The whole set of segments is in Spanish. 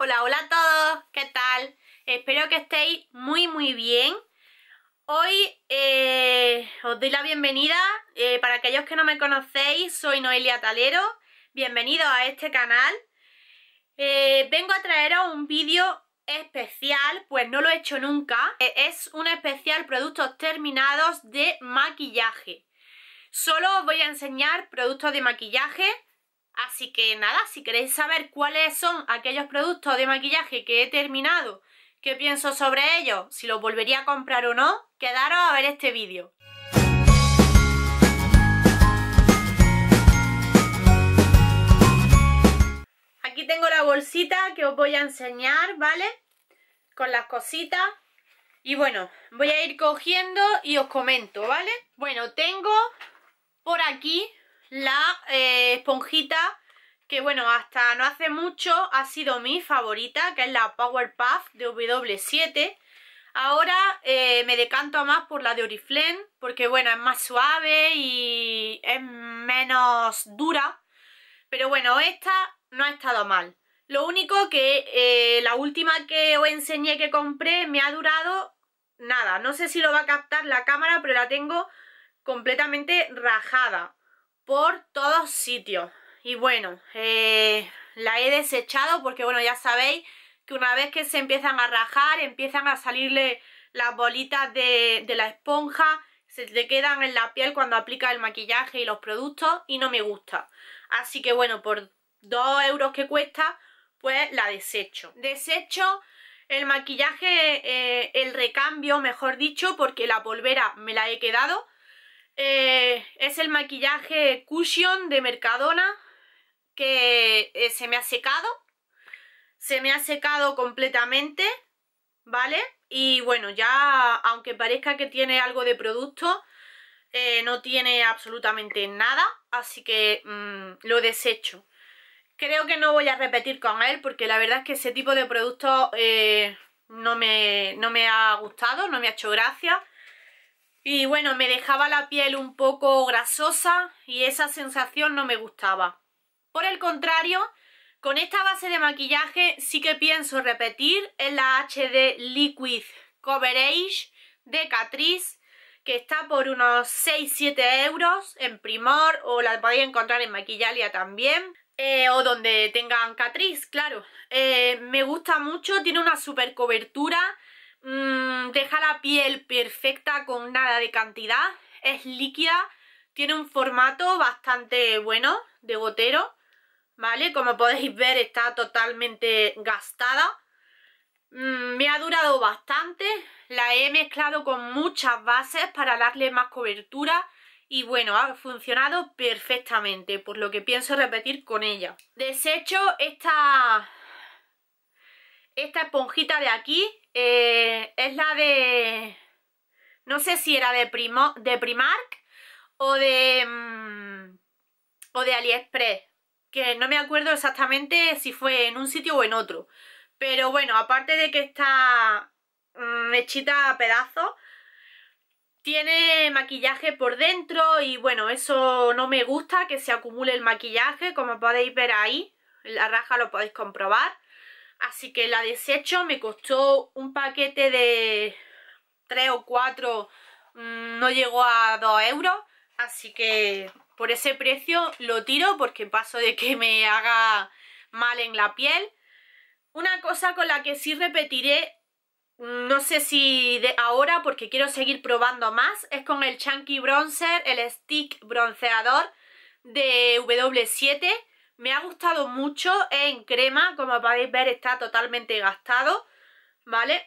Hola, hola a todos, ¿qué tal? Espero que estéis muy muy bien. Hoy eh, os doy la bienvenida, eh, para aquellos que no me conocéis, soy Noelia Talero, bienvenidos a este canal. Eh, vengo a traeros un vídeo especial, pues no lo he hecho nunca, es un especial productos terminados de maquillaje. Solo os voy a enseñar productos de maquillaje, Así que nada, si queréis saber cuáles son aquellos productos de maquillaje que he terminado, qué pienso sobre ellos, si los volvería a comprar o no, quedaros a ver este vídeo. Aquí tengo la bolsita que os voy a enseñar, ¿vale? Con las cositas. Y bueno, voy a ir cogiendo y os comento, ¿vale? Bueno, tengo por aquí la eh, esponjita que bueno, hasta no hace mucho ha sido mi favorita, que es la Powerpuff de W7. Ahora eh, me decanto más por la de Oriflame, porque bueno, es más suave y es menos dura. Pero bueno, esta no ha estado mal. Lo único que eh, la última que os enseñé que compré me ha durado nada. No sé si lo va a captar la cámara, pero la tengo completamente rajada por todos sitios. Y bueno, eh, la he desechado porque bueno, ya sabéis que una vez que se empiezan a rajar, empiezan a salirle las bolitas de, la esponja, se te quedan en la piel cuando aplicas el maquillaje y los productos y no me gusta. Así que bueno, por 2 euros que cuesta, pues la desecho. Desecho el maquillaje, eh, el recambio, mejor dicho, porque la polvera me la he quedado eh, es el maquillaje Cushion de Mercadona que eh, se me ha secado. Se me ha secado completamente, ¿vale? Y bueno, ya aunque parezca que tiene algo de producto, eh, no tiene absolutamente nada, así que mm, lo desecho. Creo que no voy a repetir con él porque la verdad es que ese tipo de producto no me ha gustado, no me ha hecho gracia. Y bueno, me dejaba la piel un poco grasosa y esa sensación no me gustaba. Por el contrario, con esta base de maquillaje sí que pienso repetir es la HD Liquid Coverage de Catrice que está por unos 6-7 euros en Primor o la podéis encontrar en Maquillalia también eh, o donde tengan Catrice, claro eh, me gusta mucho, tiene una super cobertura Mm, deja la piel perfecta con nada de cantidad, es líquida, tiene un formato bastante bueno de gotero, ¿vale? Como podéis ver está totalmente gastada, mm, me ha durado bastante, la he mezclado con muchas bases para darle más cobertura, y bueno, ha funcionado perfectamente, por lo que pienso repetir con ella. Desecho esta esta esponjita de aquí eh, es la de... No sé si era de, de Primark o de... Mm, o de AliExpress. Que no me acuerdo exactamente si fue en un sitio o en otro. Pero bueno, aparte de que está mm, hechita a pedazos, tiene maquillaje por dentro y bueno, eso no me gusta, que se acumule el maquillaje, como podéis ver ahí, la raja lo podéis comprobar. Así que la desecho me costó un paquete de 3 o 4, mm, no llegó a 2 euros. Así que por ese precio lo tiro porque paso de que me haga mal en la piel. Una cosa con la que sí repetiré, no sé si de ahora porque quiero seguir probando más, es con el Chunky Bronzer, el Stick Bronceador de W7 me ha gustado mucho en crema, como podéis ver está totalmente gastado, ¿vale?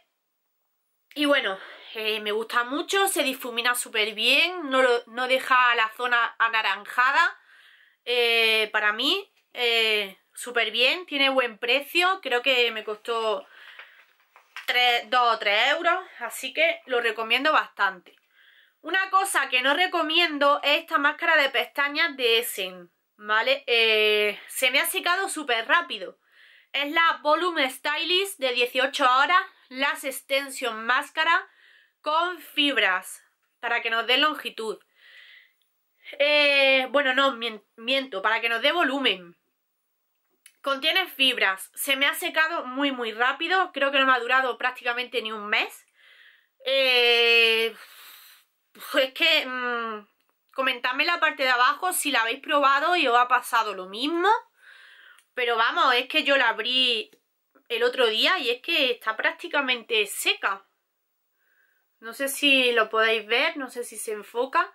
Y bueno, eh, me gusta mucho, se difumina súper bien, no, deja la zona anaranjada eh, para mí, eh, súper bien, tiene buen precio, creo que me costó 2 o 3 euros, así que lo recomiendo bastante. Una cosa que no recomiendo es esta máscara de pestañas de Essen. ¿vale? Eh, se me ha secado súper rápido. Es la Volume Stylist de 18 horas, las extension máscara con fibras para que nos dé longitud. Eh, bueno, no, miento, para que nos dé volumen. Contiene fibras, se me ha secado muy muy rápido, creo que no me ha durado prácticamente ni un mes. Eh, pues es que mm, comentadme la parte de abajo si la habéis probado y os ha pasado lo mismo. Pero vamos, es que yo la abrí el otro día y es que está prácticamente seca. No sé si lo podéis ver, no sé si se enfoca,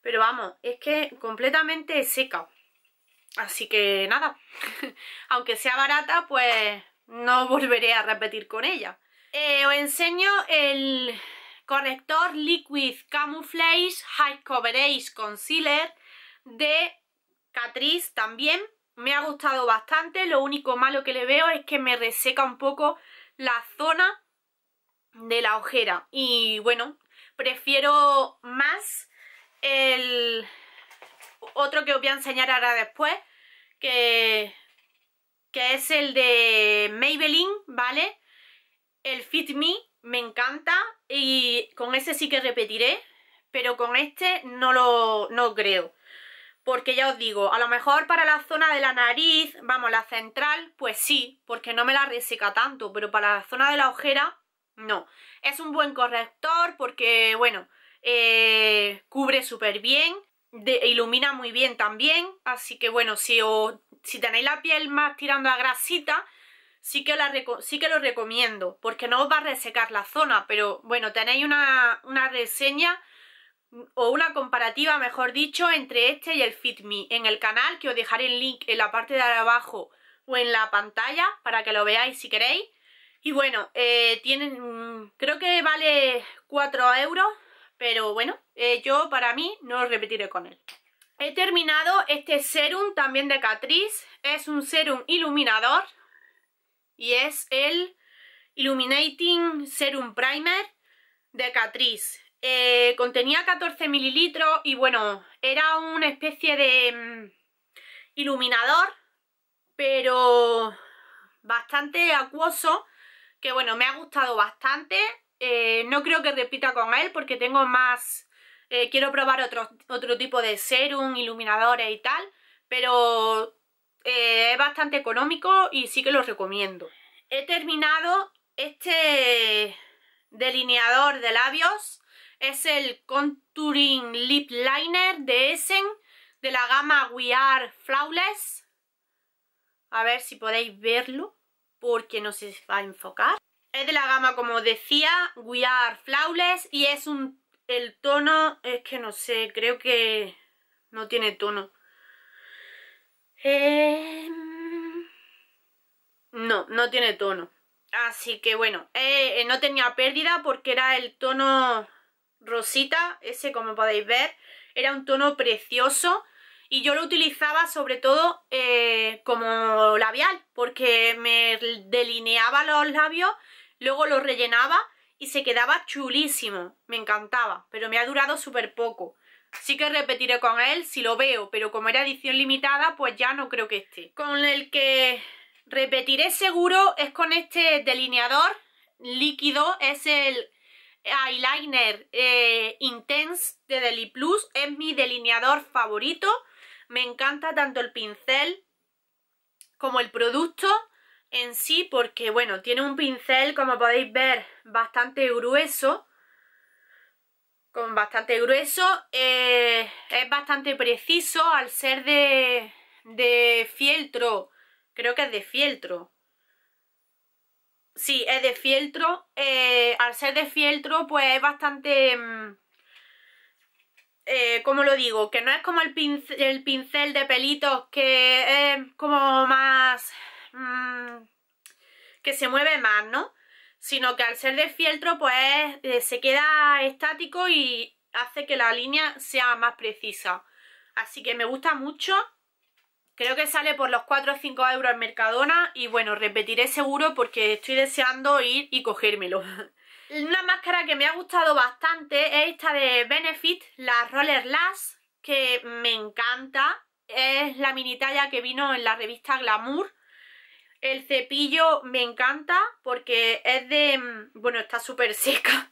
pero vamos, es que completamente seca. Así que nada, aunque sea barata, pues no volveré a repetir con ella. Eh, os enseño el, corrector Liquid Camouflage High Coverage Concealer de Catrice también. Me ha gustado bastante, lo único malo que le veo es que me reseca un poco la zona de la ojera. Y bueno, prefiero más el otro que os voy a enseñar ahora después, que, que es el de Maybelline, ¿vale? El Fit Me, me encanta y con ese sí que repetiré, pero con este no lo no creo. Porque ya os digo, a lo mejor para la zona de la nariz, vamos, la central, pues sí, porque no me la reseca tanto, pero para la zona de la ojera, no. Es un buen corrector porque, bueno, eh, cubre súper bien, e ilumina muy bien también, así que bueno, si, os, si tenéis la piel más tirando a grasita, sí que, lo recomiendo, porque no os va a resecar la zona, pero bueno, tenéis una, reseña mm, o una comparativa, mejor dicho, entre este y el Fit Me en el canal, que os dejaré el link en la parte de abajo o en la pantalla para que lo veáis si queréis. Y bueno, eh, tienen, mm, creo que vale 4 euros, pero bueno, eh, yo para mí no repetiré con él. He terminado este serum también de Catrice, es un serum iluminador y es el Illuminating Serum Primer de Catrice. Eh, contenía 14 mililitros y bueno, era una especie de mm, iluminador, pero bastante acuoso, que bueno, me ha gustado bastante. Eh, no creo que repita con él porque tengo más... Eh, quiero probar otro, otro tipo de serum, iluminadores y tal, pero eh, es bastante económico y sí que lo recomiendo. He terminado este delineador de labios. Es el Contouring Lip Liner de Essen de la gama We Are Flawless. A ver si podéis verlo porque no se va a enfocar. Es de la gama, como decía, We Are Flawless y es un... El tono, es que no sé, creo que no tiene tono. Em, no, no tiene tono. Así que bueno, eh, eh, no tenía pérdida porque era el tono rosita, ese como podéis ver. Era un tono precioso y yo lo utilizaba sobre todo eh, como labial porque me delineaba los labios, luego los rellenaba y se quedaba chulísimo. Me encantaba, pero me ha durado súper poco. Sí que repetiré con él si lo veo, pero como era edición limitada, pues ya no creo que esté. Con el que repetiré seguro es con este delineador líquido, es el eyeliner eh, intense de Deli Plus, es mi delineador favorito, me encanta tanto el pincel como el producto en sí porque bueno, tiene un pincel como podéis ver bastante grueso con bastante grueso, eh, es bastante preciso al ser de, de fieltro, creo que es de fieltro. Sí, es de fieltro, eh, al ser de fieltro pues es bastante... Mm, eh, como lo digo, que no es como el pincel, de pelitos que es como más... Mm, que se mueve más, ¿no? sino que al ser de fieltro pues eh, se queda estático y hace que la línea sea más precisa. Así que me gusta mucho. Creo que sale por los 4 o 5 euros en Mercadona y bueno, repetiré seguro porque estoy deseando ir y cogérmelo. Una máscara que me ha gustado bastante es esta de Benefit, la Roller Lash, que me encanta. Es la mini talla que vino en la revista Glamour el cepillo me encanta porque es de... Mm, bueno, está súper seca.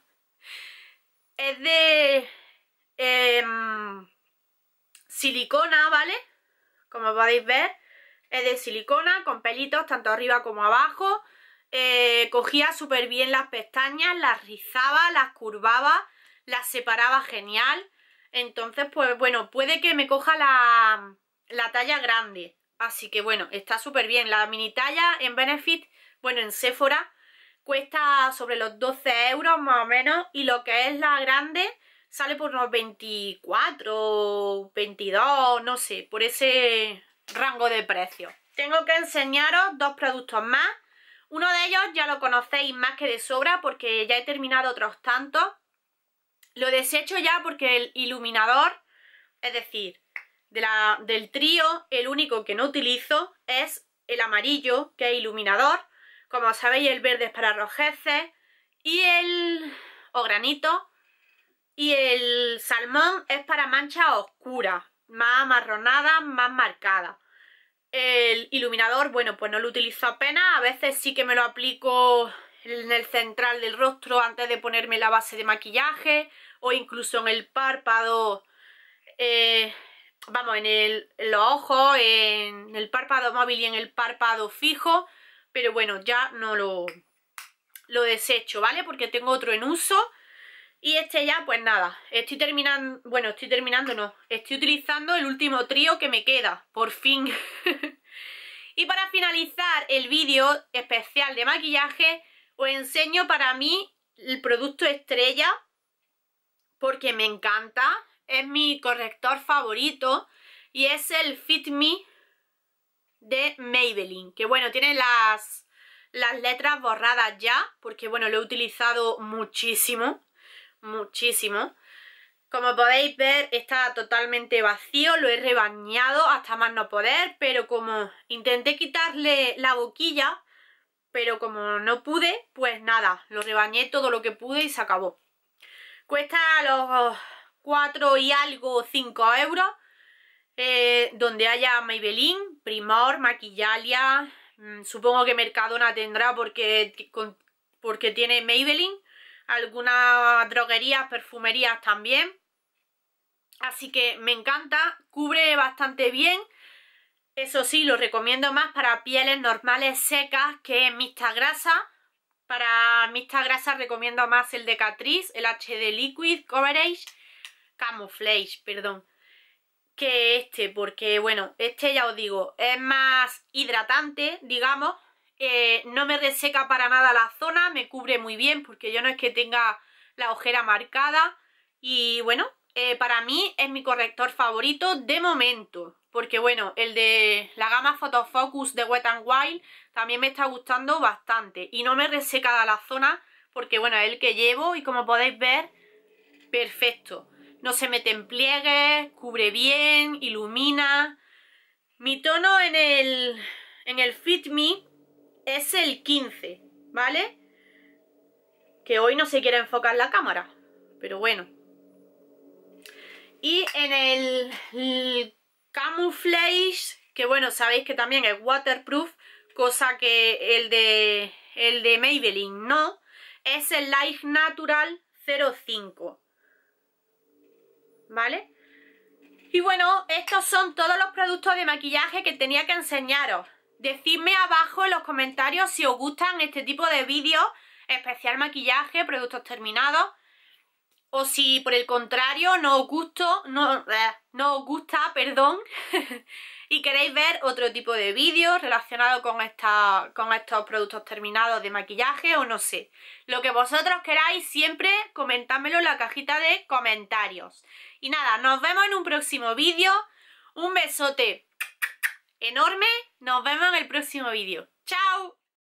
Es de... Em, silicona, ¿vale? Como podéis ver. Es de silicona con pelitos tanto arriba como abajo. Eh, cogía súper bien las pestañas, las rizaba, las curvaba, las separaba genial. Entonces, pues bueno, puede que me coja la, la talla grande. Así que bueno, está súper bien. La mini talla en Benefit, bueno, en Sephora, cuesta sobre los 12 euros más o menos. Y lo que es la grande sale por unos 24, 22, no sé, por ese rango de precio. Tengo que enseñaros dos productos más. Uno de ellos ya lo conocéis más que de sobra porque ya he terminado otros tantos. Lo desecho ya porque el iluminador, es decir, del trío, el único que no utilizo es el amarillo, que es iluminador. Como sabéis, el verde es para rojeces y el... o granito. Y el salmón es para manchas oscuras, más amarronada, más marcada El iluminador, bueno, pues no lo utilizo apenas. A veces sí que me lo aplico en el central del rostro antes de ponerme la base de maquillaje o incluso en el párpado eh, vamos, en, el, los ojos, en el párpado móvil y en el párpado fijo, pero bueno, ya no lo, lo desecho, ¿vale? Porque tengo otro en uso y este ya, pues nada, estoy terminando, bueno, estoy terminando, no, estoy utilizando el último trío que me queda, por fin. y para finalizar el vídeo especial de maquillaje, os enseño para mí el producto estrella, porque me encanta, es mi corrector favorito y es el Fit Me de Maybelline, que bueno, tiene las, las letras borradas ya, porque bueno, lo he utilizado muchísimo, muchísimo. Como podéis ver, está totalmente vacío, lo he rebañado hasta más no poder, pero como intenté quitarle la boquilla, pero como no pude, pues nada, lo rebañé todo lo que pude y se acabó. Cuesta los 4 y algo, 5 euros. Eh, donde haya Maybelline, Primor, Maquillalia, mm, supongo que Mercadona tendrá porque, porque tiene Maybelline, algunas droguerías, perfumerías también. Así que me encanta, cubre bastante bien. Eso sí, lo recomiendo más para pieles normales secas que mixta grasa. Para mixta grasa recomiendo más el de Catrice, el HD Liquid Coverage Camouflage, perdón, que este, porque bueno, este ya os digo, es más hidratante, digamos, eh, no me reseca para nada la zona, me cubre muy bien porque yo no es que tenga la ojera marcada y bueno, eh, para mí es mi corrector favorito de momento, porque bueno, el de la gama Photofocus de Wet n Wild también me está gustando bastante y no me reseca la zona porque bueno, es el que llevo y como podéis ver, perfecto no se mete en pliegue cubre bien, ilumina. Mi tono en el, Fit Me es el 15, ¿vale? Que hoy no se quiere enfocar la cámara, pero bueno. Y en el, Camouflage, que bueno, sabéis que también es waterproof, cosa que el de, el de Maybelline no, es el Light Natural 05. ¿vale? Y bueno, estos son todos los productos de maquillaje que tenía que enseñaros. Decidme abajo en los comentarios si os gustan este tipo de vídeos, especial maquillaje, productos terminados, o si por el contrario no os, gusto, no, eh, os gusta perdón, y queréis ver otro tipo de vídeos relacionados con, con estos productos terminados de maquillaje o no sé. Lo que vosotros queráis siempre comentádmelo en la cajita de comentarios. Y nada, nos vemos en un próximo vídeo. Un besote enorme. Nos vemos en el próximo vídeo. ¡Chao!